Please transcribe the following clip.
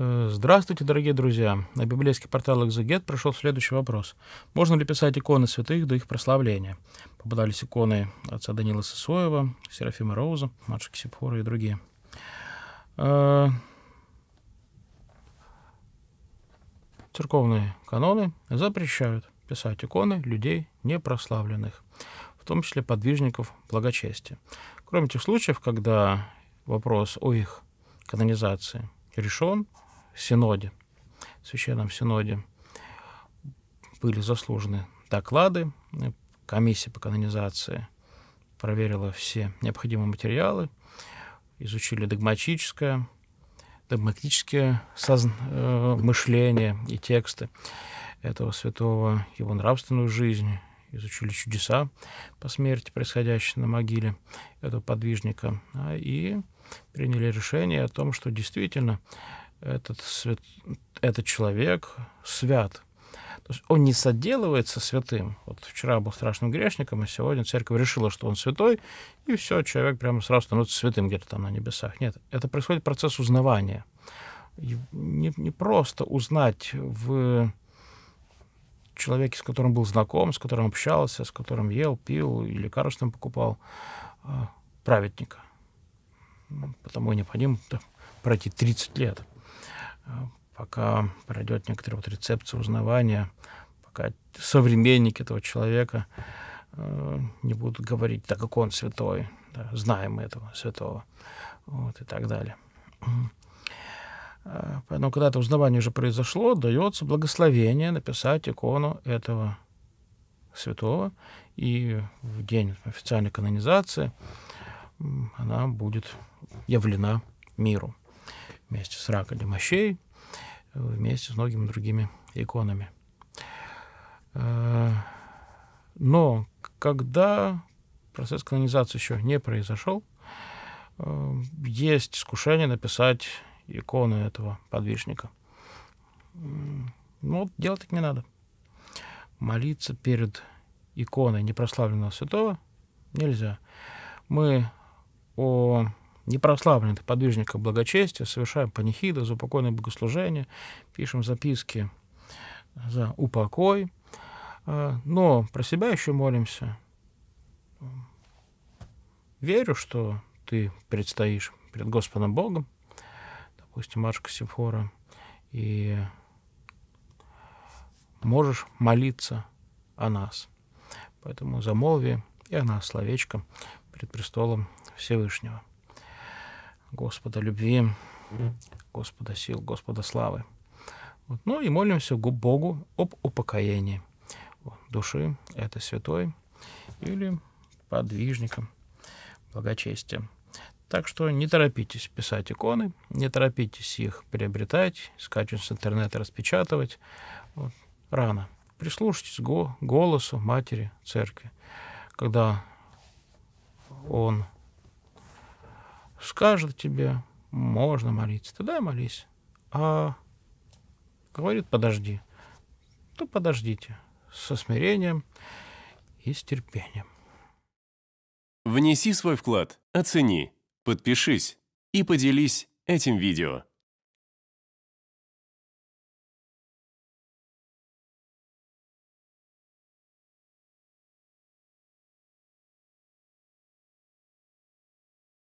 Э, здравствуйте, дорогие друзья! На библейский портал «Экзегет» пришел следующий вопрос. Можно ли писать иконы святых до их прославления? Попадались иконы отца Данила Сысоева, Серафима Роуза, матушки Сепхора и другие. Э, церковные каноны запрещают писать иконы людей непрославленных, в том числе подвижников благочестия. Кроме тех случаев, когда вопрос о их канонизации решен, Синоде, в Священном Синоде были заслужены доклады. Комиссия по канонизации проверила все необходимые материалы, изучили догматическое, догматическое созн... Э, мышление и тексты этого святого, его нравственную жизнь, изучили чудеса по смерти, происходящие на могиле этого подвижника, а и приняли решение о том, что действительно этот, свят... этот человек свят. То есть он не соделывается святым. Вот вчера был страшным грешником, а сегодня церковь решила, что он святой, и все, человек прямо сразу становится святым где-то там на небесах. Нет, это происходит процесс узнавания. Не, не просто узнать в человеке, с которым был знаком, с которым общался, с которым ел, пил и лекарством покупал, а, праведника. Потому и необходимо пройти 30 лет. А, пока пройдет некоторая вот рецепция узнавания, пока современники этого человека э, не будут говорить, так как он святой, да, знаем мы этого святого, вот, и так далее. А, поэтому, когда это узнавание уже произошло, дается благословение написать икону этого святого, и в день официальной канонизации она будет явлена миру вместе с Рака Мощей, вместе с многими другими иконами. Э, но когда процесс канонизации еще не произошел, э, есть искушение написать иконы этого подвижника. Но ну, делать так не надо. Молиться перед иконой непрославленного святого нельзя. Мы о непрославленных подвижников благочестия, совершаем панихиды, упокойное богослужение, пишем записки за упокой, э, но про себя еще молимся. Верю, что ты предстоишь перед Господом Богом, допустим, Машка Сифора, и можешь молиться о нас. Поэтому замолви и о нас словечком пред престолом Всевышнего. Господа любви, Господа сил, Господа славы. Вот. Ну и молимся Богу об упокоении души этой святой или подвижником благочестия. Так что не торопитесь писать иконы, не торопитесь их приобретать, скачивать с интернета, распечатывать. Вот. Рано. Прислушайтесь го голосу матери церкви, когда он скажет тебе, можно молиться, тогда молись. А говорит, подожди, то подождите со смирением и с терпением. Внеси свой вклад, оцени, подпишись и поделись этим видео.